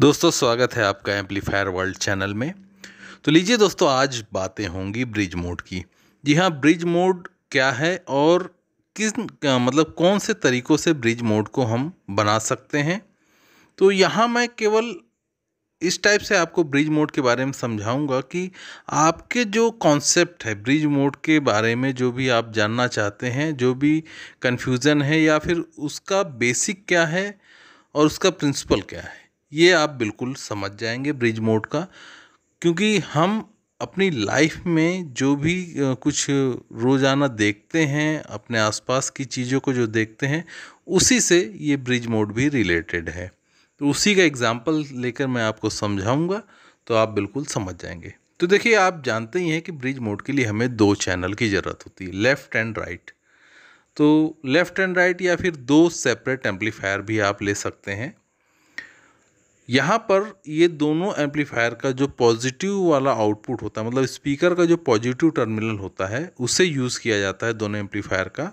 दोस्तों स्वागत है आपका एम्पलीफायर वर्ल्ड चैनल में तो लीजिए दोस्तों आज बातें होंगी ब्रिज मोड की जी हाँ ब्रिज मोड क्या है और किस मतलब कौन से तरीक़ों से ब्रिज मोड को हम बना सकते हैं तो यहाँ मैं केवल इस टाइप से आपको ब्रिज मोड के बारे में समझाऊंगा कि आपके जो कॉन्सेप्ट है ब्रिज मोड के बारे में जो भी आप जानना चाहते हैं जो भी कन्फ्यूज़न है या फिर उसका बेसिक क्या है और उसका प्रिंसिपल क्या है ये आप बिल्कुल समझ जाएंगे ब्रिज मोड का क्योंकि हम अपनी लाइफ में जो भी कुछ रोज़ाना देखते हैं अपने आसपास की चीज़ों को जो देखते हैं उसी से ये ब्रिज मोड भी रिलेटेड है तो उसी का एग्ज़ाम्पल लेकर मैं आपको समझाऊंगा तो आप बिल्कुल समझ जाएंगे तो देखिए आप जानते ही हैं कि ब्रिज मोड के लिए हमें दो चैनल की ज़रूरत होती है लेफ़्ट एंड राइट तो लेफ़्ट एंड राइट या फिर दो सेपरेट एम्पलीफायर भी आप ले सकते हैं यहाँ पर ये दोनों एम्पलीफायर का जो पॉजिटिव वाला आउटपुट होता है मतलब स्पीकर का जो पॉजिटिव टर्मिनल होता है उसे यूज़ किया जाता है दोनों एम्पलीफायर का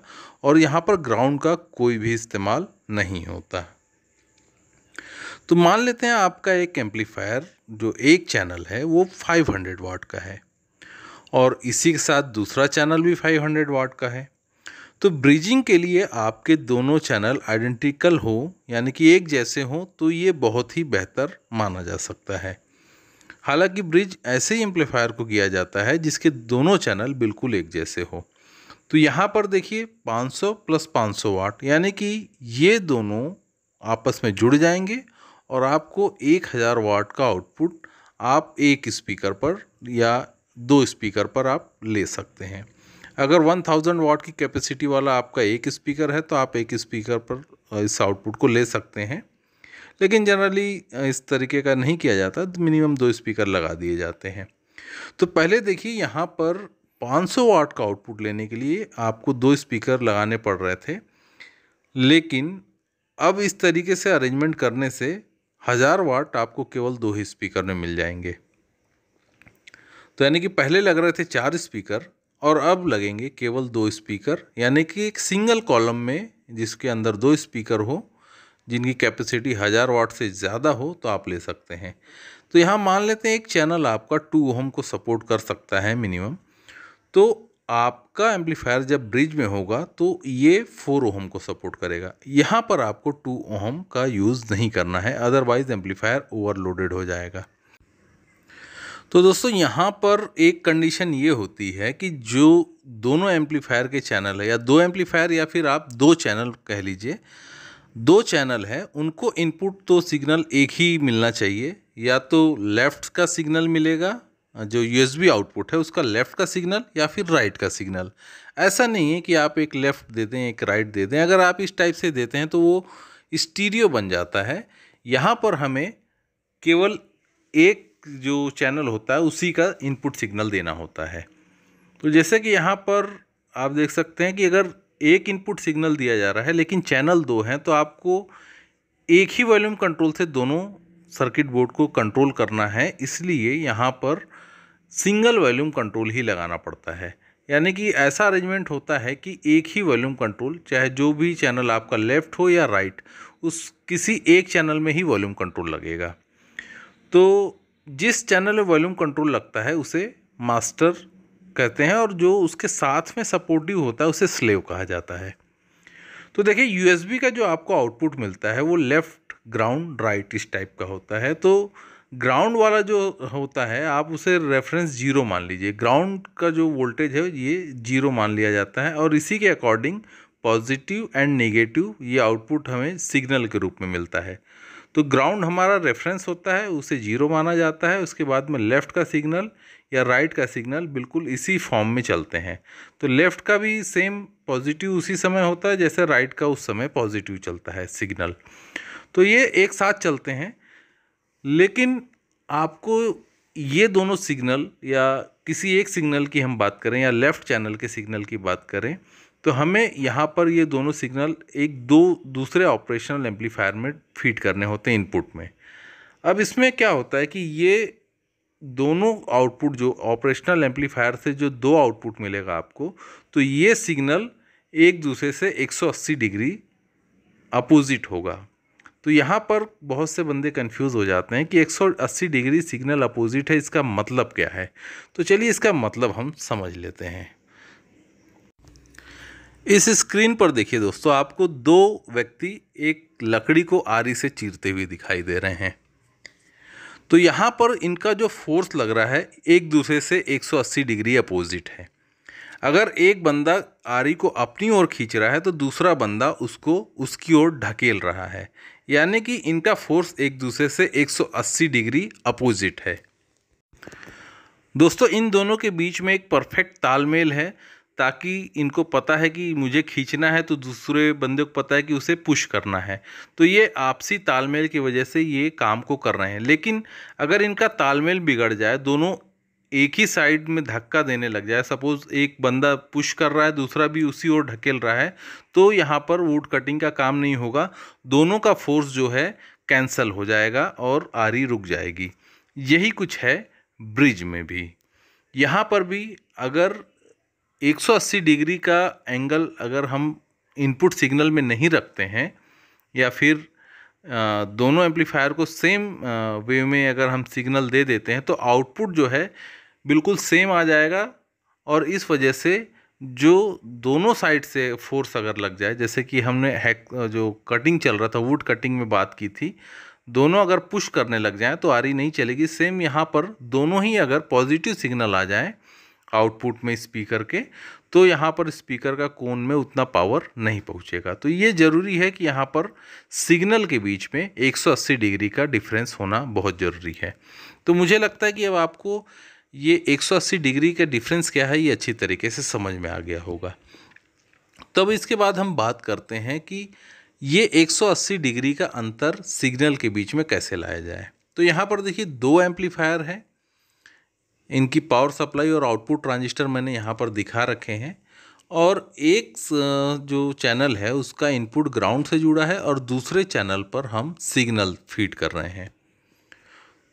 और यहाँ पर ग्राउंड का कोई भी इस्तेमाल नहीं होता तो मान लेते हैं आपका एक एम्पलीफायर जो एक चैनल है वो 500 वाट का है और इसी के साथ दूसरा चैनल भी 500 वाट का है तो ब्रिजिंग के लिए आपके दोनों चैनल आइडेंटिकल हो यानी कि एक जैसे हों तो ये बहुत ही बेहतर माना जा सकता है हालांकि ब्रिज ऐसे ही एम्पलीफायर को किया जाता है जिसके दोनों चैनल बिल्कुल एक जैसे हो तो यहाँ पर देखिए 500 प्लस 500 वाट यानी कि ये दोनों आपस में जुड़ जाएंगे और आपको 1000 वाट का आउटपुट आप एक स्पीकर पर या दो स्पीकर पर आप ले सकते हैं अगर 1000 वाट की कैपेसिटी वाला आपका एक स्पीकर है तो आप एक स्पीकर पर इस आउटपुट को ले सकते हैं लेकिन जनरली इस तरीके का नहीं किया जाता मिनिमम दो स्पीकर लगा दिए जाते हैं तो पहले देखिए यहाँ पर 500 वाट का आउटपुट लेने के लिए आपको दो स्पीकर लगाने पड़ रहे थे लेकिन अब इस तरीके से अरेंजमेंट करने से हज़ार वाट आपको केवल दो ही स्पीकर में मिल जाएंगे तो यानी कि पहले लग रहे थे चार स्पीकर और अब लगेंगे केवल दो स्पीकर यानी कि एक सिंगल कॉलम में जिसके अंदर दो स्पीकर हो जिनकी कैपेसिटी हज़ार वाट से ज़्यादा हो तो आप ले सकते हैं तो यहाँ मान लेते हैं एक चैनल आपका टू ओम को सपोर्ट कर सकता है मिनिमम तो आपका एम्पलीफायर जब ब्रिज में होगा तो ये फोर ओहम को सपोर्ट करेगा यहाँ पर आपको टू ओहम का यूज़ नहीं करना है अदरवाइज़ एम्पलीफायर ओवरलोडेड हो जाएगा तो दोस्तों यहाँ पर एक कंडीशन ये होती है कि जो दोनों एम्पलीफायर के चैनल है या दो एम्पलीफायर या फिर आप दो चैनल कह लीजिए दो चैनल है उनको इनपुट तो सिग्नल एक ही मिलना चाहिए या तो लेफ़्ट का सिग्नल मिलेगा जो यूएसबी आउटपुट है उसका लेफ़्ट का सिग्नल या फिर राइट का सिग्नल ऐसा नहीं है कि आप एक लेफ़्ट दे दें एक राइट दे दें अगर आप इस टाइप से देते हैं तो वो स्टीरियो बन जाता है यहाँ पर हमें केवल एक जो चैनल होता है उसी का इनपुट सिग्नल देना होता है तो जैसे कि यहाँ पर आप देख सकते हैं कि अगर एक इनपुट सिग्नल दिया जा रहा है लेकिन चैनल दो हैं तो आपको एक ही वॉल्यूम कंट्रोल से दोनों सर्किट बोर्ड को कंट्रोल करना है इसलिए यहाँ पर सिंगल वॉल्यूम कंट्रोल ही लगाना पड़ता है यानी कि ऐसा अरेंजमेंट होता है कि एक ही वॉल्यूम कंट्रोल चाहे जो भी चैनल आपका लेफ़्ट हो या राइट उस किसी एक चैनल में ही वॉल्यूम कंट्रोल लगेगा तो जिस चैनल में वॉल्यूम कंट्रोल लगता है उसे मास्टर कहते हैं और जो उसके साथ में सपोर्टिव होता है उसे स्लेव कहा जाता है तो देखिए यूएसबी का जो आपको आउटपुट मिलता है वो लेफ़्ट ग्राउंड राइट इस टाइप का होता है तो ग्राउंड वाला जो होता है आप उसे रेफरेंस जीरो मान लीजिए ग्राउंड का जो वोल्टेज है ये जीरो मान लिया जाता है और इसी के अकॉर्डिंग पॉजिटिव एंड नेगेटिव ये आउटपुट हमें सिग्नल के रूप में मिलता है तो ग्राउंड हमारा रेफरेंस होता है उसे जीरो माना जाता है उसके बाद में लेफ़्ट का सिग्नल या राइट का सिग्नल बिल्कुल इसी फॉर्म में चलते हैं तो लेफ़्ट का भी सेम पॉजिटिव उसी समय होता है जैसे राइट का उस समय पॉजिटिव चलता है सिग्नल तो ये एक साथ चलते हैं लेकिन आपको ये दोनों सिग्नल या किसी एक सिग्नल की हम बात करें या लेफ़्ट चैनल के सिग्नल की बात करें तो हमें यहाँ पर ये दोनों सिग्नल एक दो दूसरे ऑपरेशनल एम्पलीफायर में फीड करने होते हैं इनपुट में अब इसमें क्या होता है कि ये दोनों आउटपुट जो ऑपरेशनल एम्पलीफायर से जो दो आउटपुट मिलेगा आपको तो ये सिग्नल एक दूसरे से 180 डिग्री अपोजिट होगा तो यहाँ पर बहुत से बंदे कंफ्यूज हो जाते हैं कि 180 डिग्री सिग्नल अपोजिट है इसका मतलब क्या है तो चलिए इसका मतलब हम समझ लेते हैं इस स्क्रीन पर देखिए दोस्तों आपको दो व्यक्ति एक लकड़ी को आरी से चीरते हुए दिखाई दे रहे हैं तो यहाँ पर इनका जो फोर्स लग रहा है एक दूसरे से 180 डिग्री अपोजिट है अगर एक बंदा आरी को अपनी ओर खींच रहा है तो दूसरा बंदा उसको उसकी ओर ढकेल रहा है यानी कि इनका फोर्स एक दूसरे से 180 डिग्री अपोजिट है दोस्तों इन दोनों के बीच में एक परफेक्ट तालमेल है ताकि इनको पता है कि मुझे खींचना है तो दूसरे बंदे को पता है कि उसे पुश करना है तो ये आपसी तालमेल की वजह से ये काम को कर रहे हैं लेकिन अगर इनका तालमेल बिगड़ जाए दोनों एक ही साइड में धक्का देने लग जाए सपोज़ एक बंदा पुश कर रहा है दूसरा भी उसी ओर ढकेल रहा है तो यहाँ पर वुड कटिंग का काम नहीं होगा दोनों का फोर्स जो है कैंसल हो जाएगा और आरी रुक जाएगी यही कुछ है ब्रिज में भी यहाँ पर भी अगर 180 डिग्री का एंगल अगर हम इनपुट सिग्नल में नहीं रखते हैं या फिर दोनों एम्पलीफायर को सेम वे में अगर हम सिग्नल दे देते हैं तो आउटपुट जो है बिल्कुल सेम आ जाएगा और इस वजह से जो दोनों साइड से फोर्स अगर लग जाए जैसे कि हमने हैक जो कटिंग चल रहा था वुड कटिंग में बात की थी दोनों अगर पुश करने लग जाएं तो आरी नहीं चलेगी सेम यहाँ पर दोनों ही अगर पॉजिटिव सिग्नल आ जाएँ आउटपुट में स्पीकर के तो यहाँ पर स्पीकर का कोन में उतना पावर नहीं पहुँचेगा तो ये ज़रूरी है कि यहाँ पर सिग्नल के बीच में 180 डिग्री का डिफरेंस होना बहुत ज़रूरी है तो मुझे लगता है कि अब आपको ये 180 डिग्री का डिफरेंस क्या है ये अच्छी तरीके से समझ में आ गया होगा तब इसके बाद हम बात करते हैं कि ये 180 डिग्री का अंतर सिग्नल के बीच में कैसे लाया जाए तो यहाँ पर देखिए दो एम्पलीफायर हैं इनकी पावर सप्लाई और आउटपुट ट्रांजिस्टर मैंने यहाँ पर दिखा रखे हैं और एक जो चैनल है उसका इनपुट ग्राउंड से जुड़ा है और दूसरे चैनल पर हम सिग्नल फीड कर रहे हैं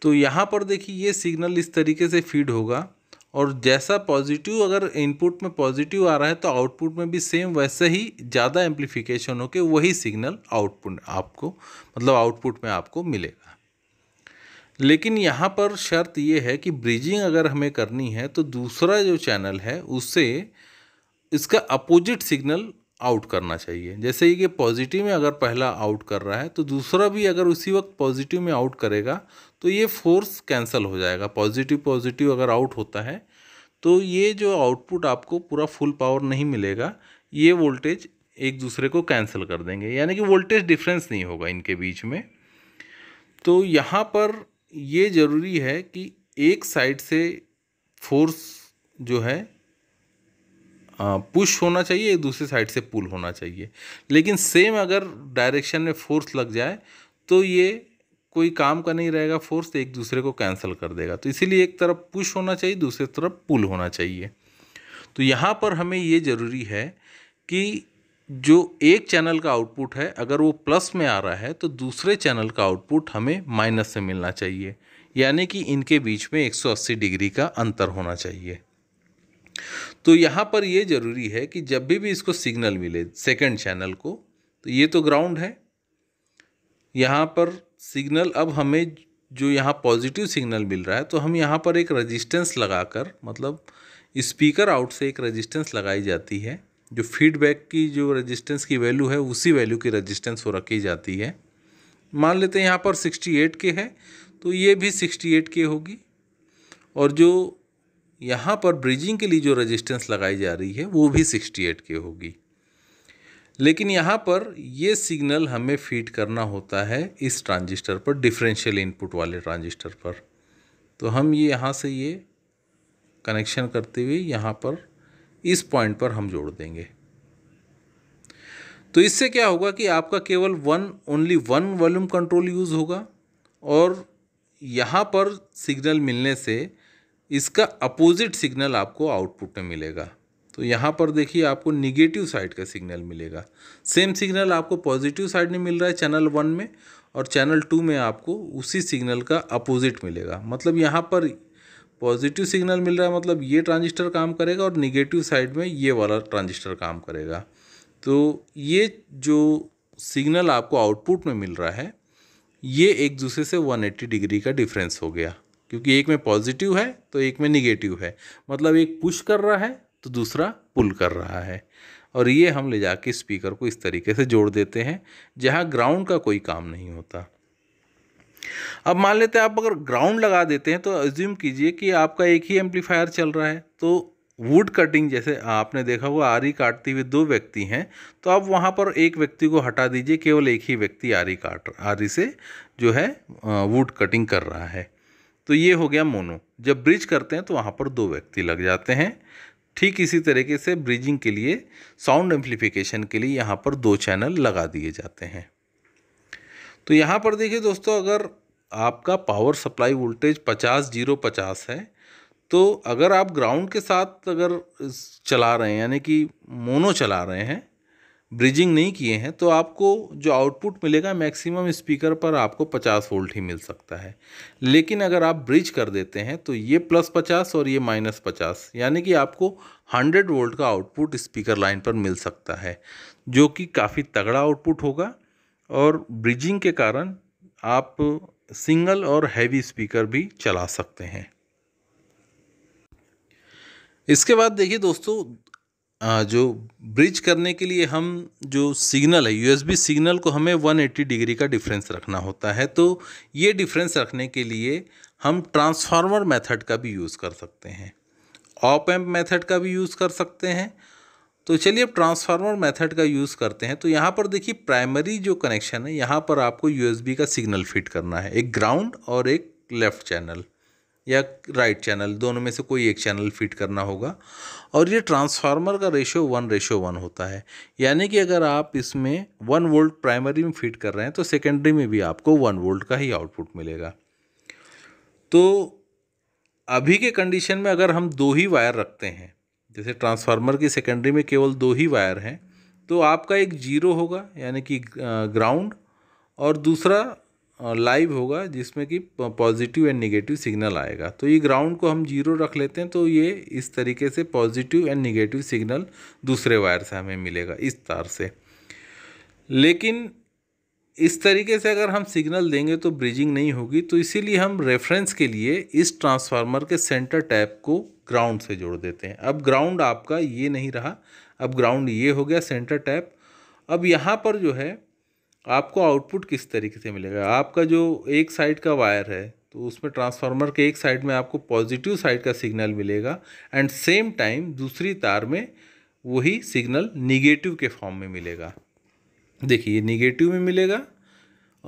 तो यहाँ पर देखिए ये सिग्नल इस तरीके से फीड होगा और जैसा पॉजिटिव अगर इनपुट में पॉजिटिव आ रहा है तो आउटपुट में भी सेम वैसे ही ज़्यादा एम्प्लीफिकेशन के वही सिग्नल आउटपुट आपको मतलब आउटपुट में आपको मिलेगा लेकिन यहाँ पर शर्त ये है कि ब्रिजिंग अगर हमें करनी है तो दूसरा जो चैनल है उससे इसका अपोजिट सिग्नल आउट करना चाहिए जैसे ये कि पॉजिटिव में अगर पहला आउट कर रहा है तो दूसरा भी अगर उसी वक्त पॉजिटिव में आउट करेगा तो ये फोर्स कैंसिल हो जाएगा पॉजिटिव पॉजिटिव अगर आउट होता है तो ये जो आउटपुट आपको पूरा फुल पावर नहीं मिलेगा ये वोल्टेज एक दूसरे को कैंसिल कर देंगे यानी कि वोल्टेज डिफरेंस नहीं होगा इनके बीच में तो यहाँ पर ये ज़रूरी है कि एक साइड से फोर्स जो है पुश होना चाहिए एक दूसरे साइड से पुल होना चाहिए लेकिन सेम अगर डायरेक्शन में फोर्स लग जाए तो ये कोई काम का नहीं रहेगा फोर्स एक दूसरे को कैंसिल कर देगा तो इसीलिए एक तरफ पुश होना चाहिए दूसरी तरफ पुल होना चाहिए तो यहाँ पर हमें ये ज़रूरी है कि जो एक चैनल का आउटपुट है अगर वो प्लस में आ रहा है तो दूसरे चैनल का आउटपुट हमें माइनस से मिलना चाहिए यानी कि इनके बीच में 180 डिग्री का अंतर होना चाहिए तो यहाँ पर ये ज़रूरी है कि जब भी भी इसको सिग्नल मिले सेकंड चैनल को तो ये तो ग्राउंड है यहाँ पर सिग्नल अब हमें जो यहाँ पॉजिटिव सिग्नल मिल रहा है तो हम यहाँ पर एक रजिस्टेंस लगाकर मतलब स्पीकर आउट से एक रजिस्टेंस लगाई जाती है जो फीडबैक की जो रेजिस्टेंस की वैल्यू है उसी वैल्यू की रजिस्टेंस वो रखी जाती है मान लेते हैं यहाँ पर सिक्सटी एट के है तो ये भी सिक्सटी एट के होगी और जो यहाँ पर ब्रिजिंग के लिए जो रजिस्टेंस लगाई जा रही है वो भी सिक्सटी एट के होगी लेकिन यहाँ पर ये सिग्नल हमें फीड करना होता है इस ट्रांजिस्टर पर डिफरेंशियल इनपुट वाले ट्रांजिस्टर पर तो हम ये यहाँ से ये कनेक्शन करते हुए यहाँ पर इस पॉइंट पर हम जोड़ देंगे तो इससे क्या होगा कि आपका केवल one only one volume control use होगा और यहाँ पर सिग्नल मिलने से इसका अपोजिट सिग्नल आपको आउटपुट में मिलेगा तो यहाँ पर देखिए आपको निगेटिव साइड का सिग्नल मिलेगा सेम सिग्नल आपको पॉजिटिव साइड में मिल रहा है चैनल वन में और चैनल टू में आपको उसी सिग्नल का अपोजिट मिलेगा मतलब यहाँ पर पॉजिटिव सिग्नल मिल रहा है मतलब ये ट्रांजिस्टर काम करेगा और निगेटिव साइड में ये वाला ट्रांजिस्टर काम करेगा तो ये जो सिग्नल आपको आउटपुट में मिल रहा है ये एक दूसरे से 180 डिग्री का डिफरेंस हो गया क्योंकि एक में पॉजिटिव है तो एक में निगेटिव है मतलब एक पुश कर रहा है तो दूसरा पुल कर रहा है और ये हम ले जाके स्पीकर को इस तरीके से जोड़ देते हैं जहाँ ग्राउंड का कोई काम नहीं होता अब मान लेते हैं आप अगर ग्राउंड लगा देते हैं तो एज्यूम कीजिए कि आपका एक ही एम्पलीफायर चल रहा है तो वुड कटिंग जैसे आपने देखा होगा आरी काटते हुए दो व्यक्ति हैं तो आप वहाँ पर एक व्यक्ति को हटा दीजिए केवल एक ही व्यक्ति आरी काट आरी से जो है वुड कटिंग कर रहा है तो ये हो गया मोनो जब ब्रिज करते हैं तो वहाँ पर दो व्यक्ति लग जाते हैं ठीक इसी तरीके से ब्रिजिंग के लिए साउंड एम्प्लीफिकेशन के लिए यहाँ पर दो चैनल लगा दिए जाते हैं तो यहाँ पर देखिए दोस्तों अगर आपका पावर सप्लाई वोल्टेज पचास जीरो पचास है तो अगर आप ग्राउंड के साथ अगर चला रहे हैं यानी कि मोनो चला रहे हैं ब्रिजिंग नहीं किए हैं तो आपको जो आउटपुट मिलेगा मैक्सिमम स्पीकर पर आपको 50 वोल्ट ही मिल सकता है लेकिन अगर आप ब्रिज कर देते हैं तो ये प्लस 50 और ये माइनस 50 यानी कि आपको 100 वोल्ट का आउटपुट स्पीकर लाइन पर मिल सकता है जो कि काफ़ी तगड़ा आउटपुट होगा और ब्रिजिंग के कारण आप सिंगल और हैवी स्पीकर भी चला सकते हैं इसके बाद देखिए दोस्तों जो ब्रिज करने के लिए हम जो सिग्नल है यूएसबी सिग्नल को हमें 180 डिग्री का डिफरेंस रखना होता है तो ये डिफरेंस रखने के लिए हम ट्रांसफार्मर मेथड का भी यूज़ कर सकते हैं ऑप एम्प मेथड का भी यूज़ कर सकते हैं तो चलिए अब ट्रांसफार्मर मेथड का यूज़ करते हैं तो यहाँ पर देखिए प्राइमरी जो कनेक्शन है यहाँ पर आपको यूएसबी का सिग्नल फिट करना है एक ग्राउंड और एक लेफ़्ट चैनल या राइट चैनल दोनों में से कोई एक चैनल फिट करना होगा और ये ट्रांसफार्मर का रेशो वन रेशो वन होता है यानी कि अगर आप इसमें वन वोल्ट प्राइमरी में फिट कर रहे हैं तो सेकेंडरी में भी आपको वन वोल्ट का ही आउटपुट मिलेगा तो अभी के कंडीशन में अगर हम दो ही वायर रखते हैं जैसे ट्रांसफार्मर की सेकेंडरी में केवल दो ही वायर हैं तो आपका एक जीरो होगा यानी कि ग्राउंड और दूसरा लाइव होगा जिसमें कि पॉजिटिव एंड नेगेटिव सिग्नल आएगा तो ये ग्राउंड को हम जीरो रख लेते हैं तो ये इस तरीके से पॉजिटिव एंड नेगेटिव सिग्नल दूसरे वायर से हमें मिलेगा इस तार से लेकिन इस तरीके से अगर हम सिग्नल देंगे तो ब्रिजिंग नहीं होगी तो इसीलिए हम रेफरेंस के लिए इस ट्रांसफार्मर के सेंटर टैप को ग्राउंड से जोड़ देते हैं अब ग्राउंड आपका ये नहीं रहा अब ग्राउंड ये हो गया सेंटर टैप अब यहाँ पर जो है आपको आउटपुट किस तरीके से मिलेगा आपका जो एक साइड का वायर है तो उसमें ट्रांसफार्मर के एक साइड में आपको पॉजिटिव साइड का सिग्नल मिलेगा एंड सेम टाइम दूसरी तार में वही सिग्नल निगेटिव के फॉर्म में मिलेगा देखिए निगेटिव में मिलेगा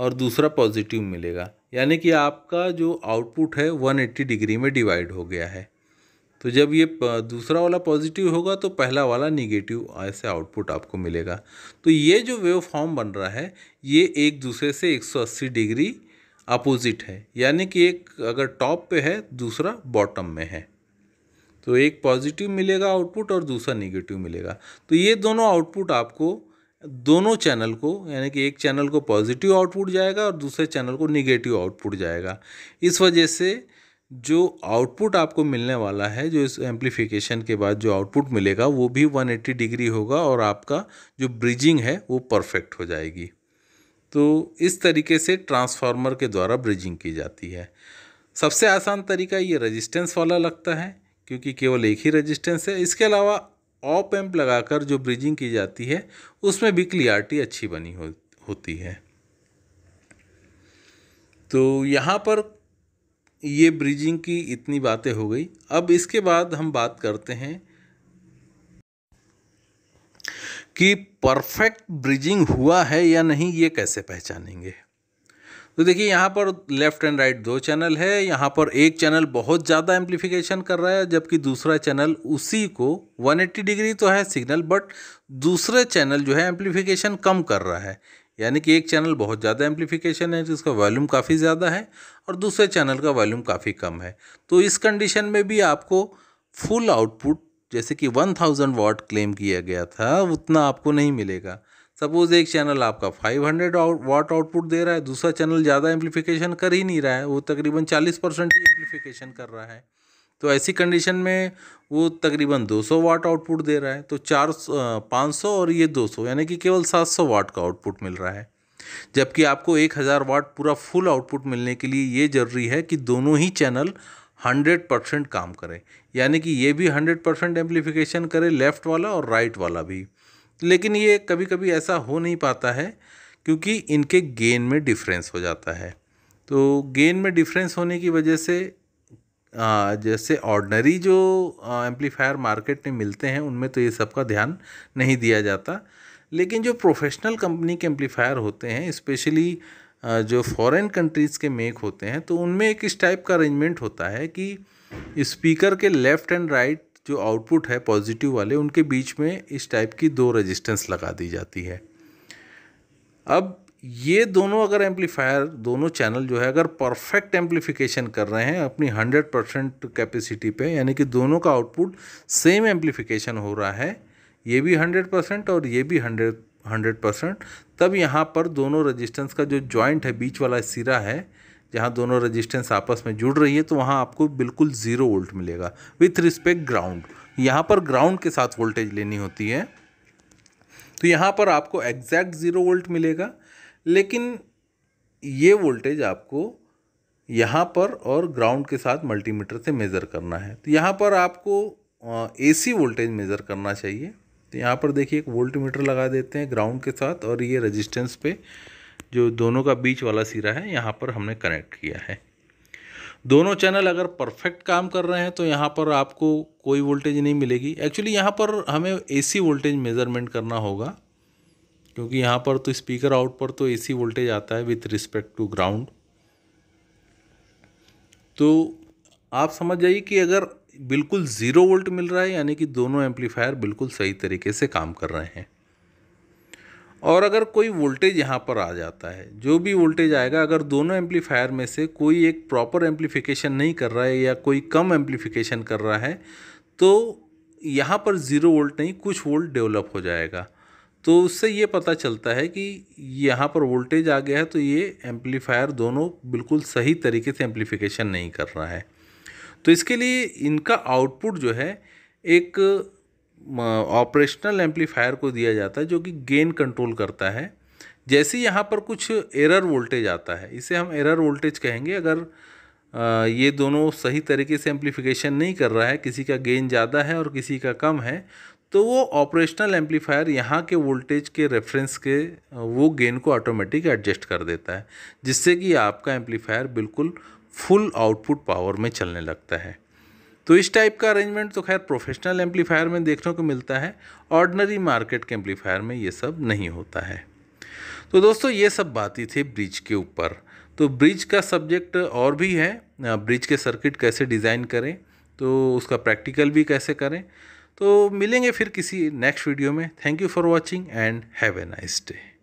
और दूसरा पॉजिटिव मिलेगा यानी कि आपका जो आउटपुट है 180 डिग्री में डिवाइड हो गया है तो जब ये दूसरा वाला पॉजिटिव होगा तो पहला वाला निगेटिव ऐसे आउटपुट आपको मिलेगा तो ये जो वेव फॉर्म बन रहा है ये एक दूसरे से 180 डिग्री अपोजिट है यानी कि एक अगर टॉप पे है दूसरा बॉटम में है तो एक पॉजिटिव मिलेगा आउटपुट और दूसरा निगेटिव मिलेगा तो ये दोनों आउटपुट आपको दोनों चैनल को यानी कि एक चैनल को पॉजिटिव आउटपुट जाएगा और दूसरे चैनल को निगेटिव आउटपुट जाएगा इस वजह से जो आउटपुट आपको मिलने वाला है जो इस एम्पलीफिकेशन के बाद जो आउटपुट मिलेगा वो भी 180 डिग्री होगा और आपका जो ब्रिजिंग है वो परफेक्ट हो जाएगी तो इस तरीके से ट्रांसफार्मर के द्वारा ब्रिजिंग की जाती है सबसे आसान तरीका ये रजिस्टेंस वाला लगता है क्योंकि केवल एक ही रजिस्टेंस है इसके अलावा ऑप एम्प लगाकर जो ब्रिजिंग की जाती है उसमें भी क्लियरिटी अच्छी बनी हो, होती है तो यहाँ पर ये ब्रिजिंग की इतनी बातें हो गई अब इसके बाद हम बात करते हैं कि परफेक्ट ब्रिजिंग हुआ है या नहीं ये कैसे पहचानेंगे तो देखिए यहाँ पर लेफ़्ट एंड राइट दो चैनल है यहाँ पर एक चैनल बहुत ज़्यादा एम्पलीफिकेशन कर रहा है जबकि दूसरा चैनल उसी को 180 डिग्री तो है सिग्नल बट दूसरे चैनल जो है एम्पलीफिकेशन कम कर रहा है यानी कि एक चैनल बहुत ज़्यादा एम्पलीफिकेशन है जिसका वॉल्यूम काफ़ी ज़्यादा है और दूसरे चैनल का वॉल्यूम काफ़ी कम है तो इस कंडीशन में भी आपको फुल आउटपुट जैसे कि 1000 वाट क्लेम किया गया था उतना आपको नहीं मिलेगा सपोज़ एक चैनल आपका 500 हंड्रेड आउट वाट आउटपुट दे रहा है दूसरा चैनल ज़्यादा एम्पलीफिकेशन कर ही नहीं रहा है वो तकरीबन 40 परसेंट ही एम्पलीफिकेशन कर रहा है तो ऐसी कंडीशन में वो तकरीबन 200 वाट आउटपुट दे रहा है तो चार पाँच और ये 200 यानी कि केवल 700 वाट का आउटपुट मिल रहा है जबकि आपको 1000 वाट पूरा फुल आउटपुट मिलने के लिए ये ज़रूरी है कि दोनों ही चैनल 100 परसेंट काम करें यानी कि ये भी 100 परसेंट एम्पलीफिकेशन करे लेफ़्ट वाला और राइट वाला भी लेकिन ये कभी कभी ऐसा हो नहीं पाता है क्योंकि इनके गेन में डिफरेंस हो जाता है तो गेन में डिफरेंस होने की वजह से जैसे ऑर्डनरी जो एम्पलीफायर मार्केट में मिलते हैं उनमें तो ये सब का ध्यान नहीं दिया जाता लेकिन जो प्रोफेशनल कंपनी के एम्पलीफायर होते हैं स्पेशली जो फॉरेन कंट्रीज़ के मेक होते हैं तो उनमें एक इस टाइप का अरेंजमेंट होता है कि स्पीकर के लेफ़्ट एंड राइट जो आउटपुट है पॉजिटिव वाले उनके बीच में इस टाइप की दो रेजिस्टेंस लगा दी जाती है अब ये दोनों अगर एम्पलीफायर दोनों चैनल जो है अगर परफेक्ट एम्पलीफिकेशन कर रहे हैं अपनी हंड्रेड परसेंट कैपेसिटी पे यानी कि दोनों का आउटपुट सेम एम्पलीफिकेशन हो रहा है ये भी हंड्रेड परसेंट और ये भी हंड्रेड हंड्रेड परसेंट तब यहाँ पर दोनों रजिस्टेंस का जो जॉइंट है बीच वाला सिरा है जहाँ दोनों रजिस्टेंस आपस में जुड़ रही है तो वहाँ आपको बिल्कुल ज़ीरो वोल्ट मिलेगा विथ रिस्पेक्ट ग्राउंड यहाँ पर ग्राउंड के साथ वोल्टेज लेनी होती है तो यहाँ पर आपको एग्जैक्ट ज़ीरो वोल्ट मिलेगा लेकिन ये वोल्टेज आपको यहाँ पर और ग्राउंड के साथ मल्टीमीटर से मेज़र करना है तो यहाँ पर आपको ए वोल्टेज मेज़र करना चाहिए तो यहाँ पर देखिए एक वोल्ट मीटर लगा देते हैं ग्राउंड के साथ और ये रजिस्टेंस पे जो दोनों का बीच वाला सिरा है यहाँ पर हमने कनेक्ट किया है दोनों चैनल अगर परफेक्ट काम कर रहे हैं तो यहाँ पर आपको कोई वोल्टेज नहीं मिलेगी एक्चुअली यहाँ पर हमें एसी वोल्टेज मेज़रमेंट करना होगा क्योंकि यहाँ पर तो स्पीकर आउट पर तो एसी वोल्टेज आता है विथ रिस्पेक्ट टू ग्राउंड तो आप समझ जाइए कि अगर बिल्कुल ज़ीरो वोल्ट मिल रहा है यानी कि दोनों एम्पलीफायर बिल्कुल सही तरीके से काम कर रहे हैं और अगर कोई वोल्टेज यहाँ पर आ जाता है जो भी वोल्टेज आएगा अगर दोनों एम्पलीफायर में से कोई एक प्रॉपर एम्पलीफिकेशन नहीं कर रहा है या कोई कम एम्पलीफिकेशन कर रहा है तो यहाँ पर ज़ीरो वोल्ट नहीं कुछ वोल्ट डेवलप हो जाएगा तो उससे ये पता चलता है कि यहाँ पर वोल्टेज आ गया है तो ये एम्पलीफायर दोनों बिल्कुल सही तरीके से एम्पलीफिकेशन नहीं कर रहा है तो इसके लिए इनका आउटपुट जो है एक ऑपरेशनल एम्पलीफायर को दिया जाता है जो कि गेन कंट्रोल करता है जैसे यहाँ पर कुछ एरर वोल्टेज आता है इसे हम एरर वोल्टेज कहेंगे अगर ये दोनों सही तरीके से एम्पलीफिकेशन नहीं कर रहा है किसी का गेन ज़्यादा है और किसी का कम है तो वो ऑपरेशनल एम्पलीफायर यहाँ के वोल्टेज के रेफरेंस के वो गेन को ऑटोमेटिक एडजस्ट कर देता है जिससे कि आपका एम्पलीफायर बिल्कुल फुल आउटपुट पावर में चलने लगता है तो इस टाइप का अरेंजमेंट तो खैर प्रोफेशनल एम्पलीफायर में देखने को मिलता है ऑर्डनरी मार्केट के एम्पलीफायर में ये सब नहीं होता है तो दोस्तों ये सब बात ही थी ब्रिज के ऊपर तो ब्रिज का सब्जेक्ट और भी है ब्रिज के सर्किट कैसे डिज़ाइन करें तो उसका प्रैक्टिकल भी कैसे करें तो मिलेंगे फिर किसी नेक्स्ट वीडियो में thank you for watching and have a nice day